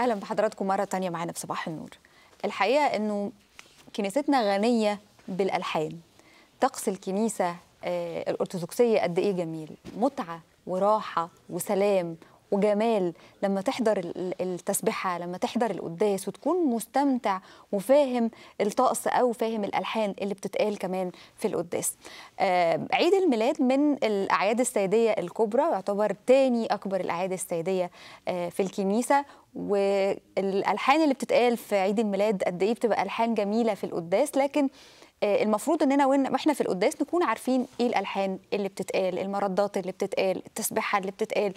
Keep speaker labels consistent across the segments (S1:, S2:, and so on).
S1: اهلا بحضراتكم مره تانية معانا في صباح النور الحقيقه انه كنيستنا غنيه بالالحان طقس الكنيسه آه، الارثوذكسيه قد ايه جميل متعه وراحه وسلام وجمال لما تحضر التسبيحه لما تحضر القداس وتكون مستمتع وفاهم الطقس او فاهم الالحان اللي بتتقال كمان في القداس آه، عيد الميلاد من الاعياد السيديه الكبرى يعتبر تاني اكبر الاعياد السيديه آه، في الكنيسه والالحان اللي بتتقال في عيد الميلاد قد ايه بتبقى الحان جميله في القداس لكن آه، المفروض اننا واحنا في القداس نكون عارفين ايه الالحان اللي بتتقال المردات اللي بتتقال التسبيحه اللي بتتقال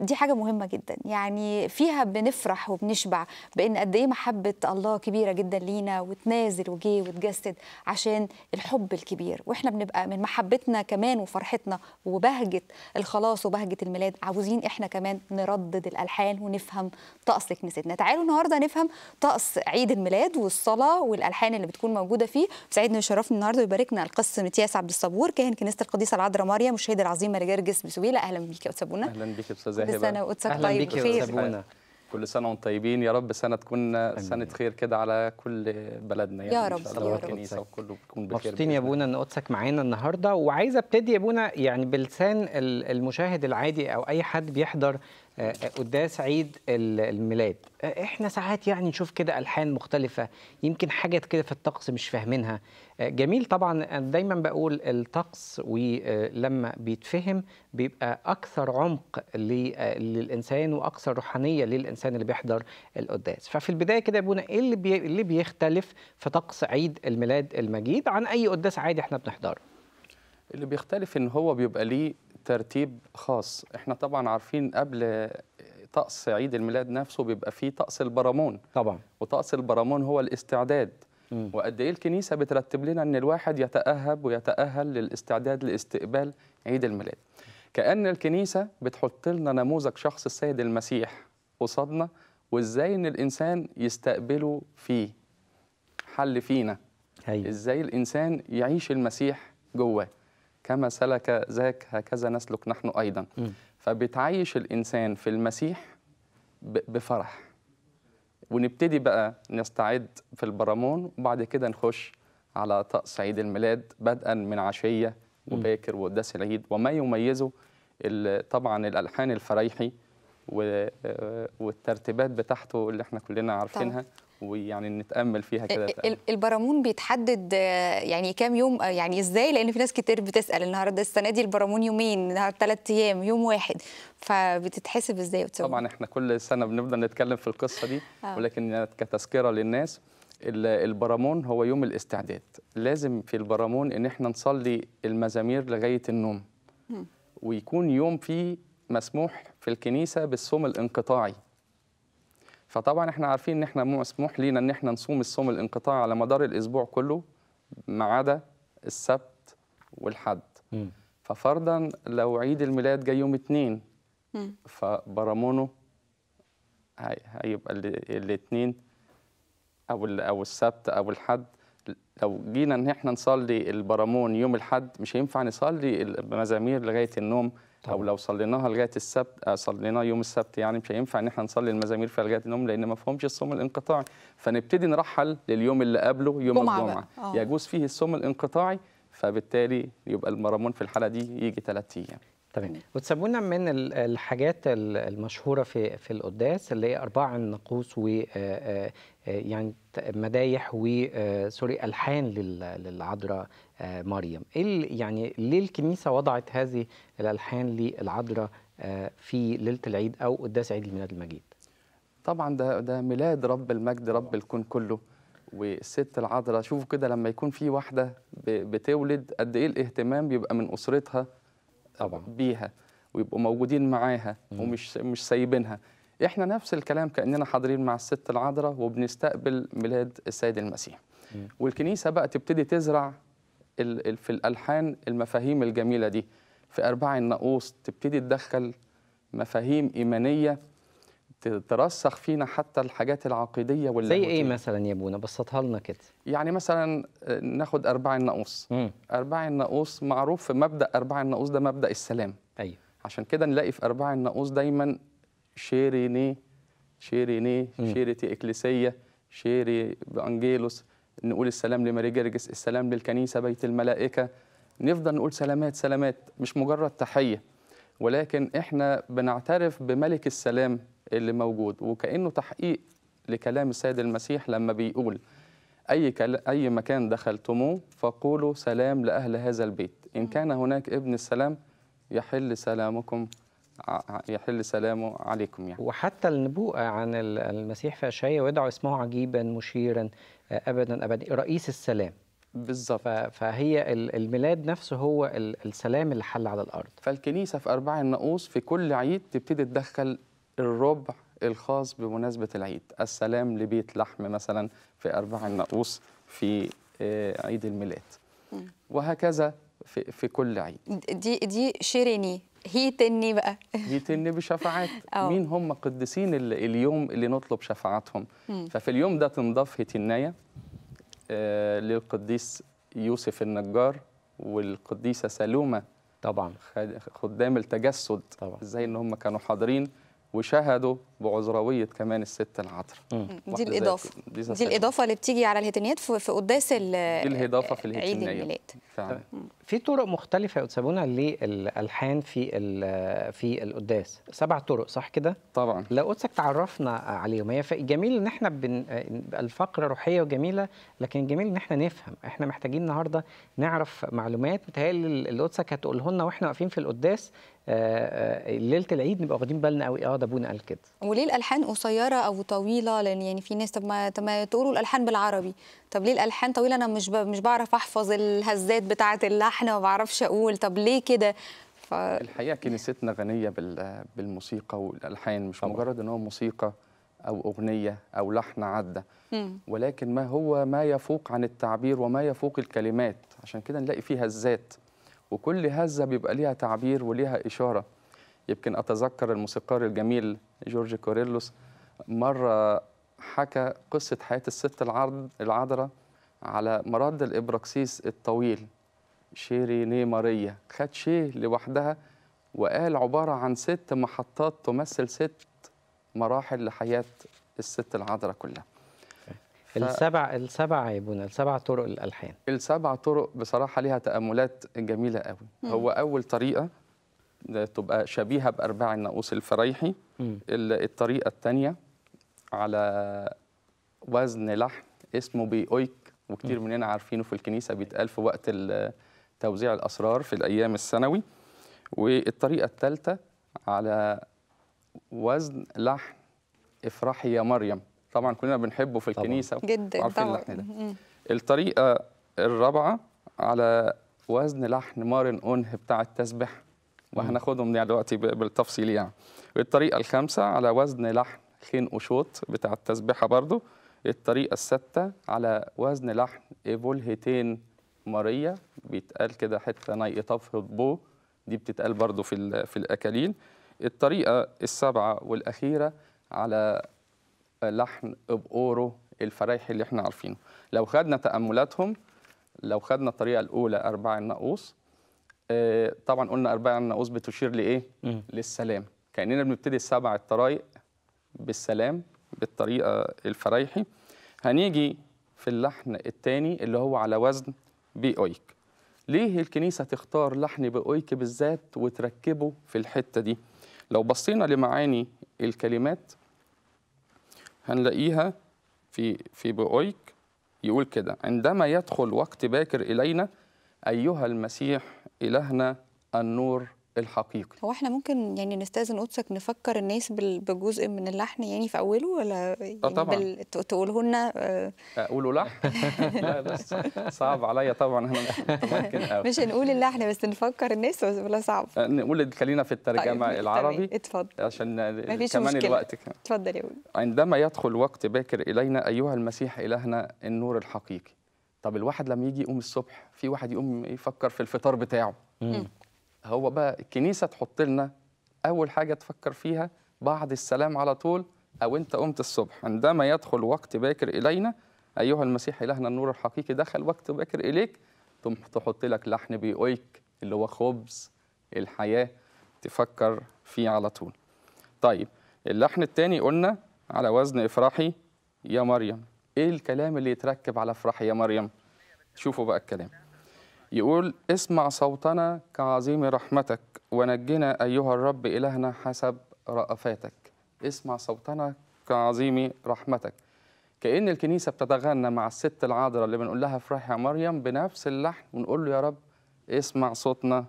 S1: دي حاجه مهمه جدا يعني فيها بنفرح وبنشبع بان قد ايه محبه الله كبيره جدا لينا وتنازل وجه وتجسد عشان الحب الكبير واحنا بنبقى من محبتنا كمان وفرحتنا وبهجه الخلاص وبهجه الميلاد عاوزين احنا كمان نردد الالحان ونفهم طقس كنيستنا تعالوا النهارده نفهم طقس عيد الميلاد والصلاه والالحان اللي بتكون موجوده فيه يسعدني ويشرفني النهارده ويباركنا القس متياس عبد الصبور كاهن كنيسه القديسه العذراء مريم والشهيده العظيمه لجرجس بسويله اهلا بيك يا استاذ اهلا
S2: بيك يا استاذه هبه كل سنه وقدسك طيب بخير كل سنه وانتم طيبين يا رب سنه تكون سنه خير كده على كل بلدنا يعني يا رب يا رب الكنيسه وكله بيكون بخير مبسوطين يا
S3: ابونا ان قدسك معانا النهارده وعايزه ابتدي يا ابونا يعني بلسان المشاهد العادي او اي حد بيحضر آه، آه، قداس عيد الميلاد آه، احنا ساعات يعني نشوف كده الحان مختلفه يمكن حاجات كده في الطقس مش فاهمينها جميل طبعا دايما بقول الطقس ولما بيتفهم بيبقى اكثر عمق للانسان واكثر روحانيه للانسان اللي بيحضر القداس ففي البدايه كده يا ايه اللي اللي بيختلف في طقس عيد الميلاد المجيد عن اي قداس عادي احنا بنحضره اللي بيختلف
S2: ان هو بيبقى ليه ترتيب خاص احنا طبعا عارفين قبل طقس عيد الميلاد نفسه بيبقى فيه طقس البرامون طبعا وطقس البرامون هو الاستعداد وقد ايه الكنيسه بترتب لنا ان الواحد يتاهب ويتاهل للاستعداد لاستقبال عيد الميلاد كان الكنيسه بتحط لنا نموذج شخص السيد المسيح قصادنا وازاي ان الانسان يستقبله فيه حل فينا هي. ازاي الانسان يعيش المسيح جواه كما سلك ذاك هكذا نسلك نحن أيضا م. فبتعيش الإنسان في المسيح بفرح ونبتدي بقى نستعد في البرامون وبعد كده نخش على طقس عيد الميلاد بدءا من عشية وباكر وقداس العيد وما يميزه طبعا الألحان الفريحي آه، والترتيبات بتاعته اللي احنا كلنا عارفينها طبعا. ويعني نتامل فيها كده
S1: البرامون بيتحدد آه، يعني كام يوم آه، يعني ازاي لان في ناس كتير بتسال النهارده السنه دي البرامون يومين النهارده ثلاث ايام يوم واحد فبتتحسب ازاي طبعا
S2: احنا كل سنه بنفضل نتكلم في القصه دي آه. ولكن يعني كتذكره للناس البرامون هو يوم الاستعداد لازم في البرامون ان احنا نصلي المزامير لغايه النوم ويكون يوم فيه مسموح في الكنيسه بالصوم الانقطاعي فطبعا احنا عارفين ان احنا مسموح لينا ان احنا نصوم الصوم الانقطاع على مدار الاسبوع كله ما عدا السبت والحد م. ففرضا لو عيد الميلاد جاي يوم اثنين فبرامونه هيبقى الاثنين او او السبت او الحد لو جينا ان احنا نصلي البرامون يوم الحد مش هينفع نصلي المزامير لغايه النوم طبعا. او لو صليناها لغايه السبت آه، صليناه يوم السبت يعني مش هينفع ان احنا نصلي المزامير في لغايه النوم لان ما فهمش الصوم الانقطاعي فنبتدي نرحل لليوم اللي قبله
S3: يوم الجمعه آه. يجوز فيه الصوم
S2: الانقطاعي فبالتالي يبقى المرمون في الحاله
S3: دي يجي ثلاث ايام تمام وتسمونا من الحاجات المشهوره في في القداس اللي هي اربعه النقوص و يعني مدايح و سوري الحان للعذراء مريم ايه يعني ليه الكنيسه وضعت هذه الالحان للعذراء في ليله العيد او قداس عيد الميلاد المجيد
S2: طبعا ده ده ميلاد رب المجد رب الكون كله والست العذراء شوفوا كده لما يكون في واحده بتولد قد ايه الاهتمام بيبقى من اسرتها طبعا بيها ويبقوا موجودين معاها ومش مش سايبينها احنا نفس الكلام كاننا حاضرين مع الست العذراء وبنستقبل ميلاد السيد المسيح مم. والكنيسه بقى تبتدي تزرع في الالحان المفاهيم الجميله دي في ارباع الناقوس تبتدي تدخل مفاهيم ايمانيه ترسخ فينا حتى الحاجات العقيديه ولا زي ايه مثلا يا ابونا بسطها لنا كده يعني مثلا آه، ناخد ارباع الناقوس ارباع الناقوس معروف في مبدا ارباع الناقوس ده مبدا السلام ايوه عشان كده نلاقي في ارباع الناقوس دايما شيريني شيريني شيرتي اكليسيه شيري بانجيلوس نقول السلام لماري جرجس السلام للكنيسه بيت الملائكه نفضل نقول سلامات سلامات مش مجرد تحيه ولكن احنا بنعترف بملك السلام اللي موجود وكانه تحقيق لكلام السيد المسيح لما بيقول اي كل... اي مكان دخلتموه فقولوا سلام لاهل هذا البيت ان كان هناك ابن السلام يحل سلامكم يحل سلامه عليكم يعني وحتى
S3: النبوءة عن المسيح في اشعياء ويدعو اسمه عجيبا مشيرا آه، أبدا أبدا رئيس السلام بالظبط فهي الميلاد نفسه هو السلام اللي
S2: حل على الارض فالكنيسه في ارباع الناقوس في كل عيد تبتدي تدخل الربع الخاص بمناسبه العيد السلام لبيت لحم مثلا في ارباع الناقوس في آه، عيد الميلاد وهكذا في, في كل عيد
S1: دي دي شيريني هي تني بقى
S2: هي تني بشفاعات مين هم قديسين اليوم اللي نطلب شفاعتهم ففي اليوم ده تنضاف تنايه آه، للقديس يوسف النجار والقديسه سلومه طبعا خدام التجسد طبعا ازاي ان هم كانوا حاضرين وشهدوا بعذرويه كمان الست العطر دي الاضافه دي, دي الاضافه
S1: اللي بتيجي على الهتنيات في قداس دي
S2: الاضافه في الهتنيات عيد الميلاد
S3: فعلا طيب. في طرق مختلفه يا استاذ للالحان في في القداس سبع طرق صح كده طبعا لو قدسك تعرفنا عليهم هي جميل ان احنا بن... الفقره روحيه وجميله لكن جميل ان احنا نفهم احنا محتاجين النهارده نعرف معلومات متهيألي اللي قدسك هتقوله لنا واحنا واقفين في القداس آه، آه، ليله العيد نبقى واخدين بالنا قوي اه ده ابونا قال كده
S1: وليه الالحان قصيره او طويله لان يعني في ناس طب ما طب ما تقولوا الالحان بالعربي طب ليه الالحان طويله انا مش ب... مش بعرف احفظ الهزات بتاعه اللحن ما بعرفش اقول طب ليه كده
S2: ف... الحقيقه كنيستنا غنيه بال... بالموسيقى والالحان مش مجرد ان هو موسيقى او اغنيه او لحن عدى ولكن ما هو ما يفوق عن التعبير وما يفوق الكلمات عشان كده نلاقي فيه هزات وكل هزة بيبقى ليها تعبير وليها إشارة يمكن أتذكر الموسيقار الجميل جورج كوريلوس مرة حكى قصة حياة الست العذراء على مراد الإبراكسيس الطويل شيري ني ماريا خد شيه لوحدها وقال عبارة عن ست محطات تمثل ست مراحل لحياة الست العذراء كلها
S3: السبع السبع يا بونا السبع
S2: طرق الالحان السبع طرق بصراحه ليها تاملات جميله قوي مم. هو اول طريقه تبقى شبيهه بارباع الناقوس الفريحي مم. الطريقه الثانيه على وزن لحم اسمه بيؤيك وكثير مننا عارفينه في الكنيسه بيتقال في وقت توزيع الاسرار في الايام السنوي والطريقه الثالثه على وزن لحم افرحي يا مريم طبعا كلنا بنحبه في الكنيسه طبعا. جدا طبعا ده. الطريقه الرابعه على وزن لحن مارن انه بتاع التسبح
S1: وهناخدهم
S2: يعني دلوقتي بالتفصيل يعني الطريقه الخامسه على وزن لحن خين وشوط بتاع التسبحه برضو الطريقه السادسه على وزن لحن ايفولهتين هيتين ماريا بيتقال كده حته ناي طف بو دي بتتقال برضو في في الاكاليل الطريقه السابعه والاخيره على لحن بقوره الفريحي اللي احنا عارفينه لو خدنا تأملاتهم لو خدنا الطريقة الأولى أرباع الناقوس آه، طبعا قلنا أرباع الناقوس بتشير لإيه؟ م. للسلام كأننا بنبتدي السبع الطرائق بالسلام بالطريقة الفريحي هنيجي في اللحن الثاني اللي هو على وزن بأويك ليه الكنيسة تختار لحن بأويك بالذات وتركبه في الحتة دي؟ لو بصينا لمعاني الكلمات هنلاقيها في في بؤيك يقول كده عندما يدخل وقت باكر إلينا أيها المسيح إلهنا النور الحقيقي
S1: هو احنا ممكن يعني نستاذن قدسك نفكر الناس بجزء من اللحن يعني في اوله ولا آه، يعني طبعا بال... تقوله لنا اه
S2: اقوله لحن لا بس صعب عليا طبعا انا ممكن مش
S1: هنقول اللحن بس نفكر الناس ولا صعب
S2: آه، نقول خلينا في الترجمه طيب. العربي اتفضل عشان كمان مشكلة. الوقت
S1: اتفضل يا ولد
S2: عندما يدخل وقت باكر الينا ايها المسيح الهنا النور الحقيقي طب الواحد لما يجي يقوم الصبح في واحد يقوم يفكر في الفطار بتاعه هو بقى الكنيسه تحط لنا اول حاجه تفكر فيها بعد السلام على طول او انت قمت الصبح عندما يدخل وقت باكر الينا ايها المسيح الهنا النور الحقيقي دخل وقت باكر اليك ثم تحط لك لحن بيقويك اللي هو خبز الحياه تفكر فيه على طول طيب اللحن الثاني قلنا على وزن افرحي يا مريم ايه الكلام اللي يتركب على افرحي يا مريم شوفوا بقى الكلام يقول اسمع صوتنا كعظيم رحمتك ونجنا أيها الرب إلهنا حسب رأفاتك اسمع صوتنا كعظيم رحمتك كأن الكنيسة بتتغنى مع الست العذراء اللي بنقول لها افرحي يا مريم بنفس اللحن ونقول له يا رب اسمع صوتنا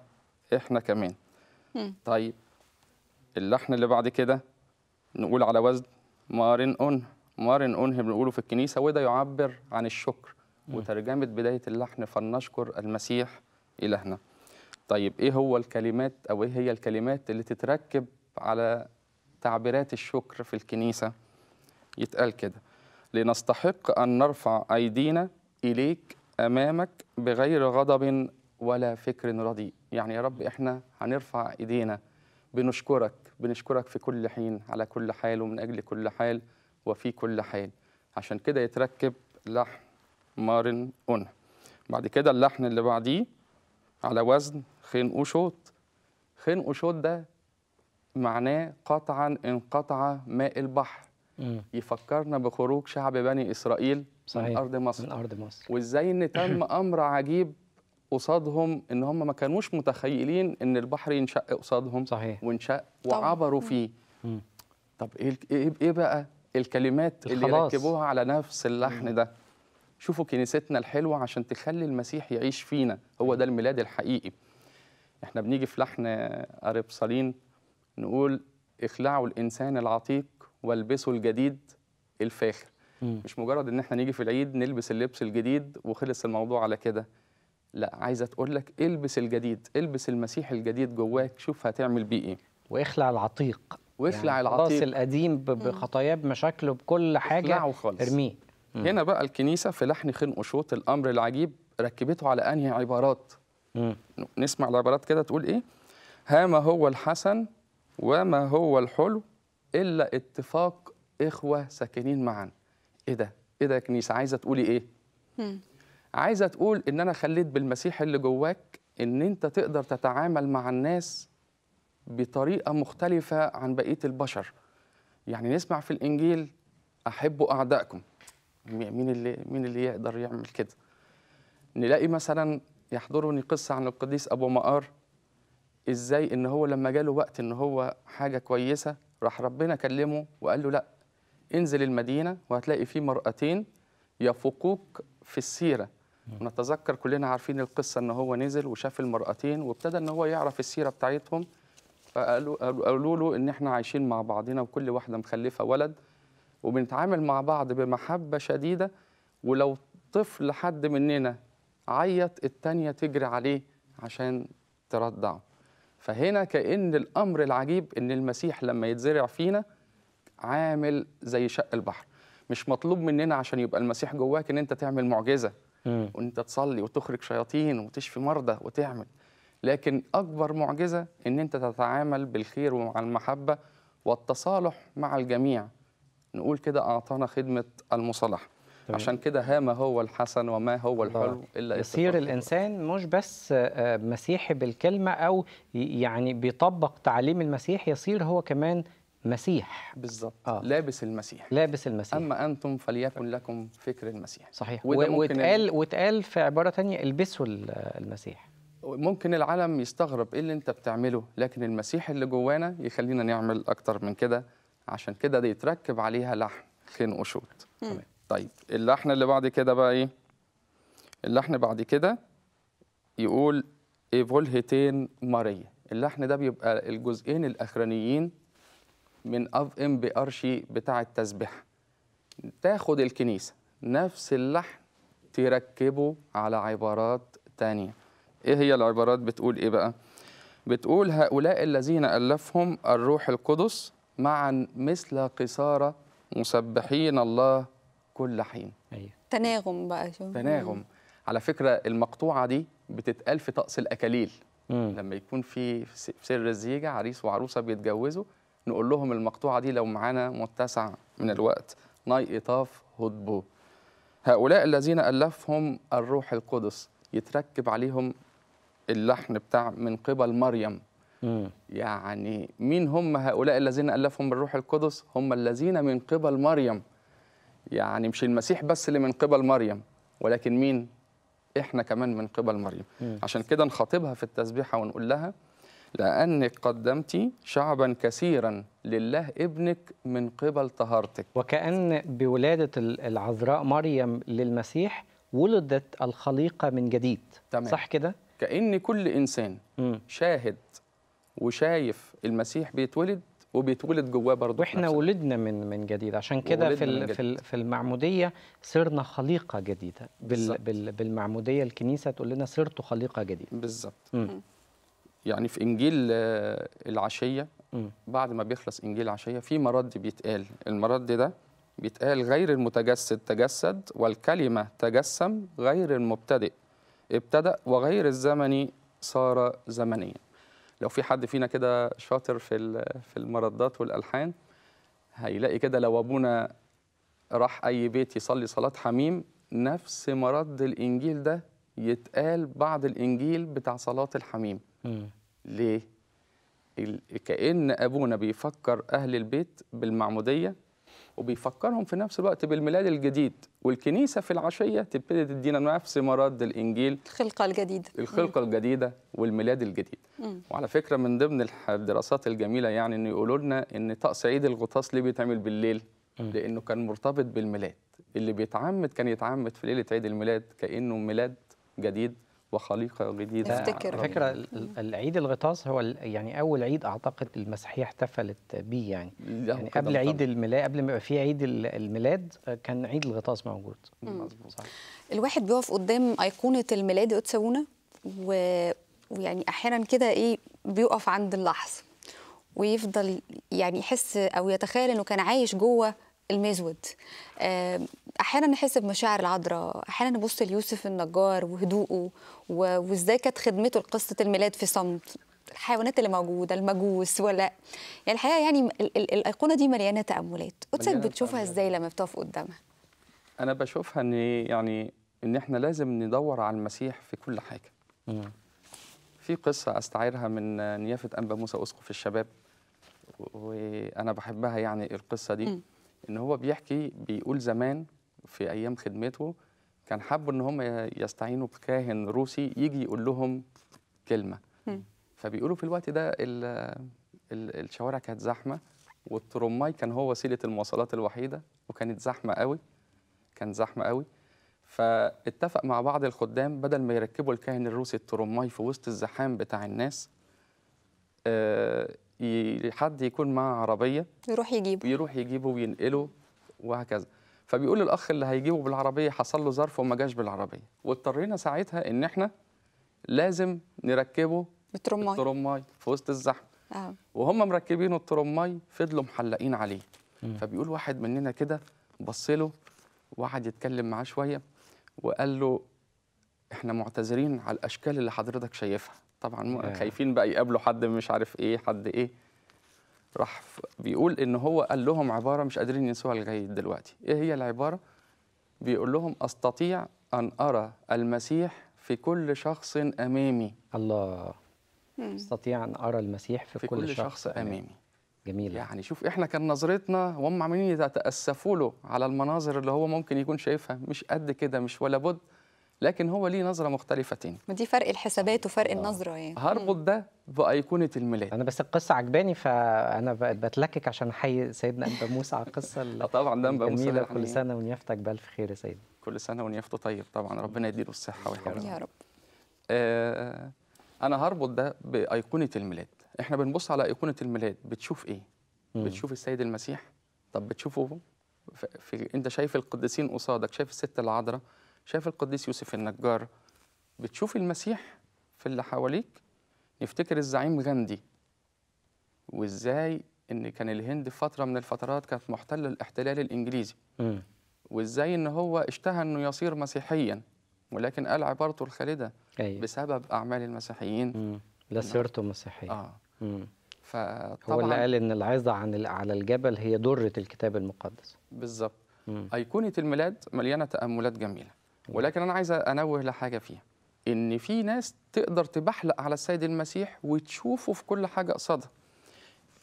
S2: احنا كمان طيب اللحن اللي بعد كده نقول على وزن مارن أنه مارن أنه بنقوله في الكنيسة وده يعبر عن الشكر وترجمة بداية اللحن فلنشكر المسيح إلهنا طيب إيه هو الكلمات أو إيه هي الكلمات اللي تتركب على تعبيرات الشكر في الكنيسة يتقال كده لنستحق أن نرفع أيدينا إليك أمامك بغير غضب ولا فكر رديء يعني يا رب إحنا هنرفع إيدينا بنشكرك بنشكرك في كل حين على كل حال ومن أجل كل حال وفي كل حال عشان كده يتركب لحن مارن أون بعد كده اللحن اللي بعديه على وزن خين وشوط خين وشوط ده معناه قطعا انقطع ماء البحر مم. يفكرنا بخروج شعب بني إسرائيل صحيح. من أرض مصر من أرض مصر وإزاي إن تم أمر عجيب قصادهم ان هم ما كانوش متخيلين ان البحر ينشق قصادهم صحيح وانشق وعبروا فيه مم. طب ايه إيه-, ايه بقى الكلمات اللي ركبوها على نفس اللحن ده شوفوا كنيستنا الحلوه عشان تخلي المسيح يعيش فينا هو أيوة. ده الميلاد الحقيقي احنا بنيجي في لحن قريب صالين نقول اخلعوا الانسان العتيق والبسوا الجديد الفاخر مم. مش مجرد ان احنا نيجي في العيد نلبس اللبس الجديد وخلص الموضوع على كده لا عايزه تقول لك البس الجديد البس المسيح الجديد جواك شوف هتعمل بيه ايه واخلع العتيق واخلع يعني العتيق القديم بخطاياه بمشاكله بكل حاجه ارميه هنا بقى الكنيسه في لحن خنق وشوط الامر العجيب ركبته على انهي عبارات مم. نسمع العبارات كده تقول ايه ها ما هو الحسن وما هو الحلو الا اتفاق اخوه ساكنين معا ايه ده ايه ده يا كنيسه عايزه تقولي ايه مم. عايزه تقول ان انا خليت بالمسيح اللي جواك ان انت تقدر تتعامل مع الناس بطريقه مختلفه عن بقيه البشر يعني نسمع في الانجيل احبوا اعدائكم مين اللي مين اللي يقدر يعمل كده نلاقي مثلا يحضرني قصه عن القديس ابو مقار ازاي ان هو لما جاله وقت ان هو حاجه كويسه راح ربنا كلمه وقال له لا انزل المدينه وهتلاقي فيه مرأتين يفوقوك في السيره ونتذكر نعم. كلنا عارفين القصه ان هو نزل وشاف المرأتين وابتدى ان هو يعرف السيره بتاعتهم فقالوا قالوا له ان احنا عايشين مع بعضنا وكل واحده مخلفه ولد وبنتعامل مع بعض بمحبة شديدة ولو طفل حد مننا عيط التانية تجري عليه عشان تردعه فهنا كأن الأمر العجيب أن المسيح لما يتزرع فينا عامل زي شق البحر مش مطلوب مننا عشان يبقى المسيح جواك ان انت تعمل معجزه وان انت تصلي وتخرج شياطين وتشفي مرضى وتعمل لكن اكبر معجزه ان انت تتعامل بالخير ومع المحبه والتصالح مع الجميع نقول كده أعطانا خدمة المصالحة عشان كده ها ما هو الحسن وما هو الحلو الا يصير
S3: الانسان مش بس آه، آه، مسيحي بالكلمه او يعني بيطبق تعليم المسيح يصير هو كمان مسيح بالظبط آه. لابس المسيح لابس المسيح اما انتم فليكن لكم فكر المسيح صحيح واتقال واتقال في عباره ثانيه البسوا المسيح
S2: ممكن العالم يستغرب ايه اللي انت بتعمله لكن المسيح اللي جوانا يخلينا نعمل اكتر من كده عشان كده دي يتركب عليها لحم خين قشور تمام طيب اللحن اللي بعد كده بقى ايه اللحن بعد كده يقول ايفولهتين ماريا اللحن ده بيبقى الجزئين الاخرانيين من اف ام بي ارشي بتاع التسبيحه تاخد الكنيسه نفس اللحن تركبه على عبارات تانية ايه هي العبارات بتقول ايه بقى بتقول هؤلاء الذين الفهم الروح القدس معا مثل قصارى مسبحين الله كل حين أيه.
S1: تناغم بقى شو تناغم
S2: على فكرة المقطوعة دي بتتقال في طقس الأكاليل مم. لما يكون في في سر الزيجة عريس وعروسة بيتجوزوا نقول لهم المقطوعة دي لو معانا متسع من الوقت ناي إطاف هدبو هؤلاء الذين ألفهم الروح القدس يتركب عليهم اللحن بتاع من قبل مريم يعني مين هم هؤلاء الذين ألفهم بالروح القدس هم الذين من قبل مريم يعني مش المسيح بس اللي من قبل مريم ولكن مين احنا كمان من قبل مريم مم. عشان كده نخاطبها في التسبيحه ونقول لها لأنك قدمت شعبا كثيرا لله ابنك من قبل
S3: طهارتك وكأن بولادة العذراء مريم للمسيح ولدت الخليقة من جديد تمام. صح كده؟ كأن كل إنسان مم. شاهد
S2: وشايف المسيح بيتولد وبيتولد جواه برضه واحنا
S3: ولدنا من من جديد عشان كده في في المعموديه صرنا خليقه جديده بال بال بالمعموديه الكنيسه تقول لنا صرتوا خليقه جديده بالظبط
S2: يعني في انجيل آه، العشيه م. بعد ما بيخلص انجيل العشيه في مرد بيتقال المرد ده بيتقال غير المتجسد تجسد والكلمه تجسم غير المبتدئ ابتدأ وغير الزمن صار زمنيا لو في حد فينا كده شاطر في في المردات والالحان هيلاقي كده لو ابونا راح اي بيت يصلي صلاه حميم نفس مرد الانجيل ده يتقال بعد الانجيل بتاع صلاه الحميم م. ليه كأن أبونا بيفكر أهل البيت بالمعمودية وبيفكرهم في نفس الوقت بالميلاد الجديد والكنيسة في العشية تبتدي تدينا نفس مراد الإنجيل
S1: الخلقة الجديدة الخلقة مم.
S2: الجديدة والميلاد الجديد مم. وعلى فكرة من ضمن الدراسات الجميلة يعني إنه يقولوا لنا إن طقس عيد الغطاس ليه بيتعمل بالليل مم. لأنه كان مرتبط بالميلاد اللي بيتعمد كان يتعمد في ليلة عيد الميلاد كأنه ميلاد جديد وخليقه جديده تفتكر فكره العيد الغطاس هو
S3: يعني اول عيد اعتقد المسيحيه احتفلت بيه يعني, يعني قبل عيد الميلاد قبل ما يبقى في عيد الميلاد كان عيد الغطاس موجود
S1: مظبوط صح الواحد بيقف قدام ايقونه الميلاد اوتساونا ويعني احيانا كده ايه بيقف عند اللحظه ويفضل يعني يحس او يتخيل انه كان عايش جوه المزود احيانا نحس بمشاعر العذراء احيانا نبص ليوسف النجار وهدوءه وازاي كانت خدمته لقصه الميلاد في صمت الحيوانات اللي موجوده المجوس ولا يعني الحقيقه يعني ال ال الايقونه دي مليانه تاملات قدسك بتشوفها ازاي لما بتقف قدامها
S2: انا بشوفها ان يعني ان احنا لازم ندور على المسيح في كل حاجه في قصه استعيرها من نيافه انبا موسى اسقف الشباب وانا بحبها يعني القصه دي ان هو بيحكي بيقول زمان في ايام خدمته كان حابب ان هم يستعينوا بكاهن روسي يجي يقول لهم كلمه فبيقولوا في الوقت ده الـ الـ الشوارع كانت زحمه والترماي كان هو وسيله المواصلات الوحيده وكانت زحمه قوي كان زحمه قوي فاتفق مع بعض الخدام بدل ما يركبوا الكاهن الروسي الترماي في وسط الزحام بتاع الناس آه، حد يكون معاه عربيه يروح يجيبه يروح يجيبه وينقله وهكذا فبيقول الاخ اللي هيجيبه بالعربيه حصل له ظرف وما جاش بالعربيه واضطرينا ساعتها ان احنا لازم نركبه بالترماي الترماي في وسط الزحمه آه. وهم مركبين الترماي فضلوا محلقين عليه مم. فبيقول واحد مننا كده بص له وقعد يتكلم معاه شويه وقال له احنا معتذرين على الاشكال اللي حضرتك شايفها طبعا خايفين بقى يقابلوا حد مش عارف ايه حد ايه راح بيقول ان هو قال لهم عباره مش قادرين ينسوها لغايه دلوقتي ايه هي العباره بيقول لهم استطيع ان ارى المسيح في كل شخص امامي الله استطيع ان ارى المسيح في, في كل, كل شخص, شخص امامي, أمامي. جميل يعني شوف احنا كان نظرتنا وهم عاملين يتاسفوا له على المناظر اللي هو ممكن يكون شايفها مش قد كده مش ولا بد
S3: لكن هو ليه نظره مختلفتين
S1: ما دي فرق الحسابات وفرق أوه. النظره يعني
S3: هربط ده بايقونه الميلاد انا بس القصه عجباني فانا بتلكك عشان احيي سيدنا انبا موسى على القصه آه، طبعا ده انبا موسى يعني. كل سنه ونيافتك بالف خير يا سيدي
S2: كل سنه ونيافته طيب طبعا ربنا يديله الصحه والحمد يا رب آه انا هربط ده بايقونه الميلاد احنا بنبص على ايقونه الميلاد بتشوف ايه مم. بتشوف السيد المسيح طب بتشوفه في انت شايف القديسين قصادك شايف الست العذراء شايف القديس يوسف النجار بتشوف المسيح في اللي حواليك نفتكر الزعيم غاندي وازاي ان كان الهند فتره من الفترات كانت محتله الاحتلال الانجليزي وازاي ان هو اشتهى انه يصير مسيحيا ولكن قال عبارته الخالده أيوة. بسبب اعمال المسيحيين لا
S3: نعم. سيرته مسيحيه اه فطبعا هو اللي قال ان العظه عن على الجبل هي دره الكتاب المقدس
S2: بالظبط ايقونه الميلاد مليانه تاملات جميله ولكن انا عايز انوه لحاجه فيها ان في ناس تقدر تبحلق على السيد المسيح وتشوفه في كل حاجه قصادها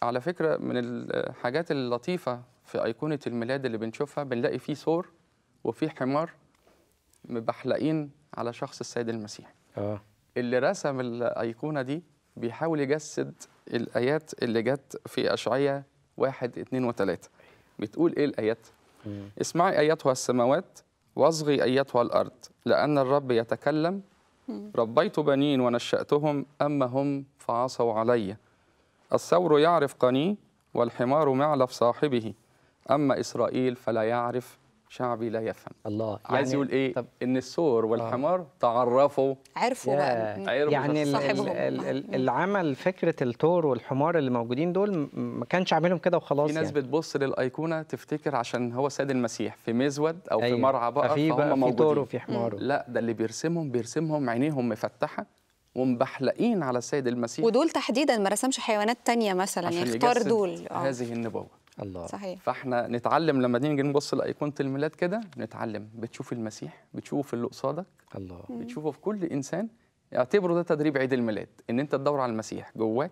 S2: على فكره من الحاجات اللطيفه في ايقونه الميلاد اللي بنشوفها بنلاقي فيه ثور وفيه حمار مبحلقين على شخص السيد المسيح آه. اللي رسم الايقونه دي بيحاول يجسد الايات اللي جت في اشعياء واحد اتنين وتلاته بتقول ايه الايات؟ اسمعي ايتها السماوات واصغي أيتها الأرض لأن الرب يتكلم ربيت بنين ونشأتهم أما هم فعصوا علي الثور يعرف قني والحمار معلف صاحبه أما إسرائيل فلا يعرف شعبي لا يفهم الله يعني عايز يقول ايه طب ان الثور والحمار آه. تعرفوا عرفوا بقى عرفوا يعني الـ الـ
S3: العمل فكره الثور والحمار اللي موجودين دول ما كانش عاملهم كده وخلاص في ناس يعني.
S2: بتبص للايقونه تفتكر عشان هو سيد المسيح في مزود او أيوه. في مرعى بقى في ثور وفي حمار لا ده اللي بيرسمهم بيرسمهم عينيهم مفتحه ومبحلقين على السيد المسيح ودول
S1: تحديدا ما رسمش حيوانات تانية مثلا يختار دول آه. هذه
S2: النبوه الله صحيح فاحنا نتعلم لما نيجي نبص لايقونه الميلاد كده نتعلم بتشوف المسيح بتشوف اللي قصادك الله بتشوفه في كل انسان اعتبره ده تدريب عيد الميلاد ان انت تدور على المسيح جواك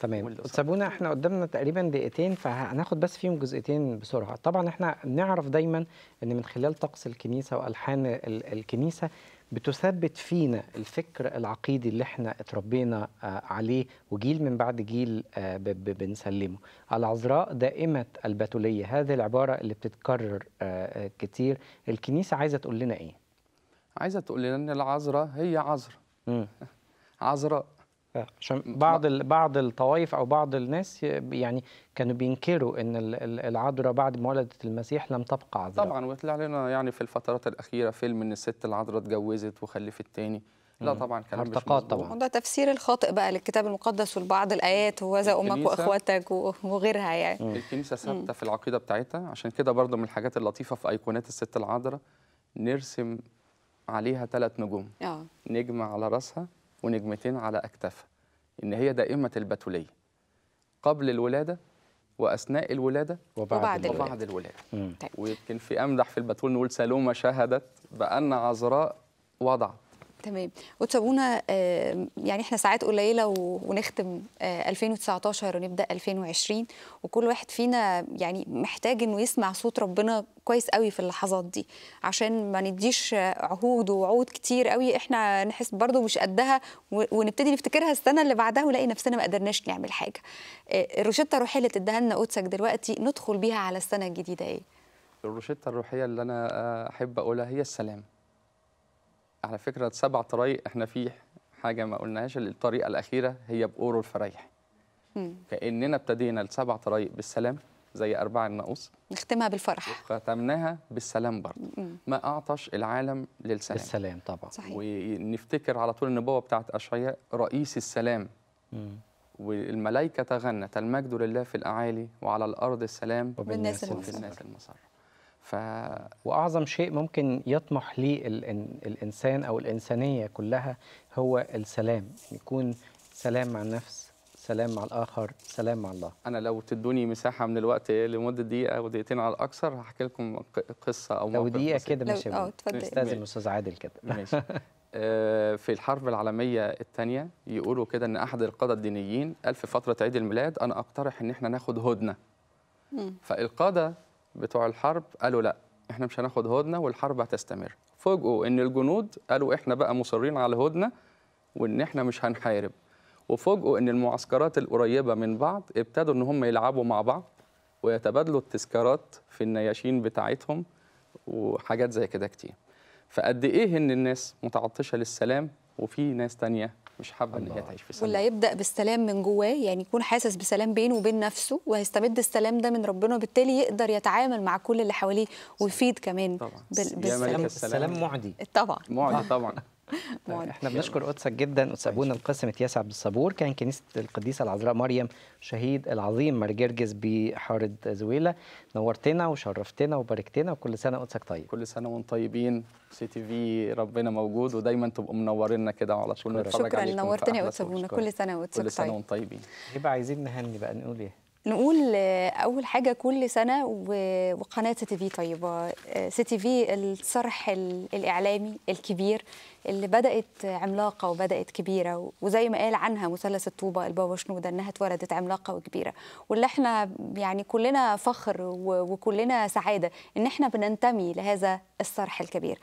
S3: تمام سابونا احنا قدامنا تقريبا دقيقتين فهناخد بس فيهم جزئتين بسرعه طبعا احنا بنعرف دايما ان من خلال طقس الكنيسه والحان الكنيسه بتثبت فينا الفكر العقيدي اللي احنا اتربينا آه، عليه وجيل من بعد جيل آه، بنسلمه العذراء دائمة البتولية هذه العبارة اللي بتتكرر آه، كتير الكنيسة عايزة تقول لنا ايه؟ عايزة تقول لنا ان العذراء هي عذراء عذراء عشان بعض ال... بعض الطوائف او بعض الناس يعني كانوا بينكروا ان العذراء بعد مولده المسيح لم تبقى عذراء
S2: طبعا وطلع لنا يعني في الفترات الاخيره فيلم ان الست العذراء اتجوزت وخلفت تاني لا طبعا كلام مش طبعا
S1: ده تفسير الخاطئ بقى للكتاب المقدس ولبعض الايات وهذا امك واخواتك وغيرها يعني
S2: الكنيسه ثابته في العقيده بتاعتها عشان كده برضو من الحاجات اللطيفه في ايقونات الست العذراء نرسم عليها ثلاث نجوم آه. نجم على راسها ونجمتين على أكتافها إن هي دائمة البتولية قبل الولادة وأثناء الولادة وبعد, وبعد الولادة, وبعد الولادة. ويمكن في أمدح في البتول نقول سلومة شهدت بأن عذراء وضعت
S1: تمام وتسابونا يعني احنا ساعات قليله ونختم 2019 آه، ونبدا 2020 وكل واحد فينا يعني محتاج انه يسمع صوت ربنا كويس قوي في اللحظات دي عشان ما نديش عهود ووعود كتير قوي احنا نحس برضو مش قدها ونبتدي نفتكرها السنه اللي بعدها ونلاقي نفسنا ما قدرناش نعمل حاجه آه، الروشته الروحيه اللي تديها لنا قدسك دلوقتي ندخل بيها على السنه الجديده ايه
S2: الروشته الروحيه اللي انا آه، احب اقولها هي السلام على فكره سبع طرائق احنا في حاجه ما قلناهاش الطريقه الاخيره هي باورو الفرايح كاننا ابتدينا السبع طرائق بالسلام زي أربع الناقوس
S1: نختمها بالفرح
S2: وختمناها بالسلام برضه ما اعطش العالم للسلام بالسلام طبعا صحيح. ونفتكر على طول النبوه بتاعت اشعياء رئيس السلام مم. والملائكه تغنت المجد لله في الاعالي وعلى الارض السلام وبالناس المسار
S3: ف... واعظم شيء ممكن يطمح ليه الانسان او الانسانيه كلها هو السلام يعني يكون سلام مع النفس سلام مع الاخر سلام مع الله
S2: انا لو تدوني مساحه من الوقت لمده دقيقه او دقيقتين على الاكثر هحكي لكم قصه او موقف لو دقيقه آه، كده ماشي اه الاستاذ
S3: عادل كده ماشي
S2: آه، في الحرب العالمية الثانية يقولوا كده أن أحد القادة الدينيين قال في فترة عيد الميلاد أنا أقترح أن احنا ناخد هدنة فالقادة بتوع الحرب قالوا لا احنا مش هناخد هدنه والحرب هتستمر فوجئوا ان الجنود قالوا احنا بقى مصرين على هدنه وان احنا مش هنحارب وفوجئوا ان المعسكرات القريبه من بعض ابتدوا ان هم يلعبوا مع بعض ويتبادلوا التذكارات في النياشين بتاعتهم وحاجات زي كده كتير فقد ايه ان الناس متعطشه للسلام وفي ناس تانية مش حابه ان هي تعيش في سلام
S1: ولا يبدا بالسلام من جواه يعني يكون حاسس بسلام بينه وبين نفسه وهيستمد السلام ده من ربنا وبالتالي يقدر يتعامل مع كل اللي حواليه ويفيد كمان طبعا بالسلام السلام معدي طبعا معدي طبعا طيب،
S3: احنا بنشكر قدسك جدا قدس ابونا القاسم اتياس عبد الصبور كان كنيسه القديسه العذراء مريم شهيد العظيم مرجرجس بحاره زويله نورتنا وشرفتنا وباركتنا وكل سنه قدسك طيب كل سنه وانتم طيبين سي تي في
S2: ربنا موجود ودايما تبقوا منورينا كده على طول نتفرج شكرا نورتنا يا قدس ابونا كل سنه وقدسك طيب كل سنه طيب.
S1: وانتم
S3: طيبين يبقى عايزين نهني بقى نقول ايه
S1: نقول آه، اول حاجه كل سنه وقناه سي تي في طيبه آه، سي تي في الصرح الاعلامي الكبير اللي بدات عملاقه وبدات كبيره وزي ما قال عنها مثلث الطوبه البابا شنوده انها اتولدت عملاقه وكبيره واللي احنا يعني كلنا فخر وكلنا سعاده ان احنا بننتمي لهذا الصرح الكبير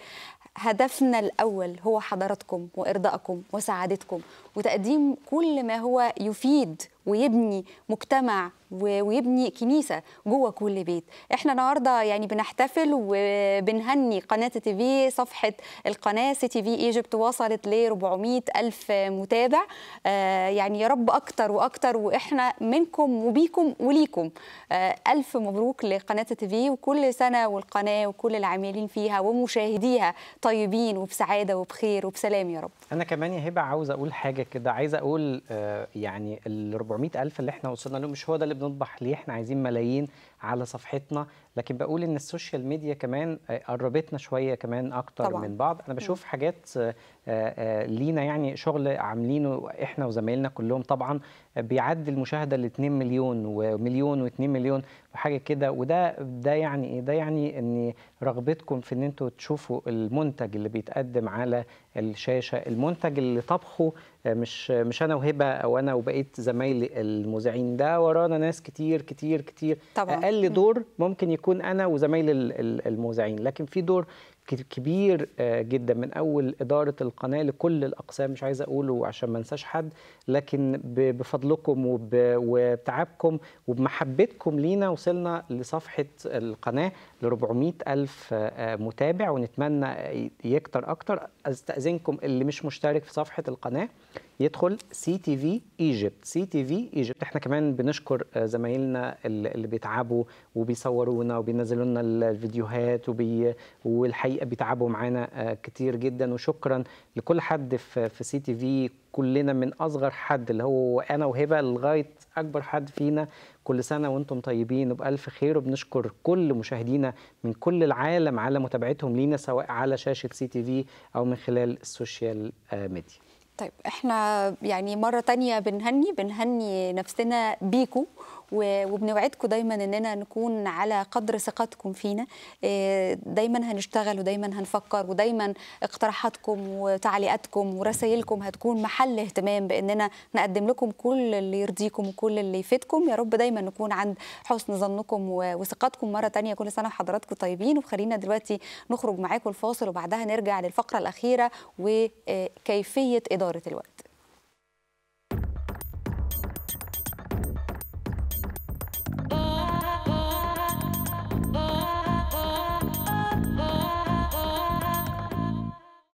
S1: هدفنا الاول هو حضراتكم وارضائكم وسعادتكم وتقديم كل ما هو يفيد ويبني مجتمع ويبني كنيسه جوه كل بيت احنا النهارده يعني بنحتفل وبنهني قناه تي في صفحه القناه سي تي في إيه ايجيبت وصلت ل 400 ألف متابع آه، يعني يا رب أكتر وأكتر وإحنا منكم وبيكم وليكم آه، ألف مبروك لقناة في وكل سنة والقناة وكل العاملين فيها ومشاهديها طيبين وبسعادة وبخير وبسلام يا رب
S3: أنا كمان يا هبة عاوزة أقول حاجة كده عايزة أقول آه، يعني ال 400 ألف اللي إحنا وصلنا له مش هو ده اللي بنطبح ليه إحنا عايزين ملايين على صفحتنا لكن بقول ان السوشيال ميديا كمان قربتنا شويه كمان اكتر طبعا. من بعض انا بشوف حاجات آه، آه، لينا يعني شغل عاملينه احنا وزمايلنا كلهم طبعا بيعدي المشاهده ل 2 مليون ومليون و2 مليون وحاجه كده وده ده يعني ايه ده يعني ان رغبتكم في ان انتوا تشوفوا المنتج اللي بيتقدم على الشاشه المنتج اللي طبخه آه، مش مش انا وهبه او انا وبقيت زمايلي المذيعين ده ورانا ناس كتير كتير كتير طبعا. اقل دور ممكن يكون انا وزمايلي المذيعين لكن في دور كبير آه، جدا من اول اداره القناه لكل الاقسام مش عايز اقوله عشان ما انساش حد لكن بفضلكم وبتعبكم وبمحبتكم لينا وصلنا لصفحه القناه ل 400 ألف آه، آه، متابع ونتمنى يكتر أكتر أستأذنكم اللي مش مشترك في صفحة القناة يدخل سي تي في ايجيبت سي تي في ايجيبت احنا كمان بنشكر آه، زمايلنا اللي بيتعبوا وبيصورونا وبينزلوا لنا الفيديوهات وبي... والحقيقه بيتعبوا معانا كتير جدا وشكرا لكل حد في سي تي في كلنا من اصغر حد اللي هو انا وهبه لغايه اكبر حد فينا كل سنه وانتم طيبين وبالف خير وبنشكر كل مشاهدينا من كل العالم على متابعتهم لينا سواء على شاشه سي تي في او من خلال السوشيال آه، ميديا
S1: طيب احنا يعني مره تانية بنهني بنهني نفسنا بيكم وبنوعدكم دايما اننا نكون على قدر ثقتكم فينا آه، دايما هنشتغل ودايما هنفكر ودايما اقتراحاتكم وتعليقاتكم ورسائلكم هتكون محل اهتمام باننا نقدم لكم كل اللي يرضيكم وكل اللي يفيدكم يا رب دايما نكون عند حسن ظنكم وثقتكم مره ثانيه كل سنه وحضراتكم طيبين وخلينا دلوقتي نخرج معاكم الفاصل وبعدها نرجع للفقره الاخيره وكيفيه اداره الوقت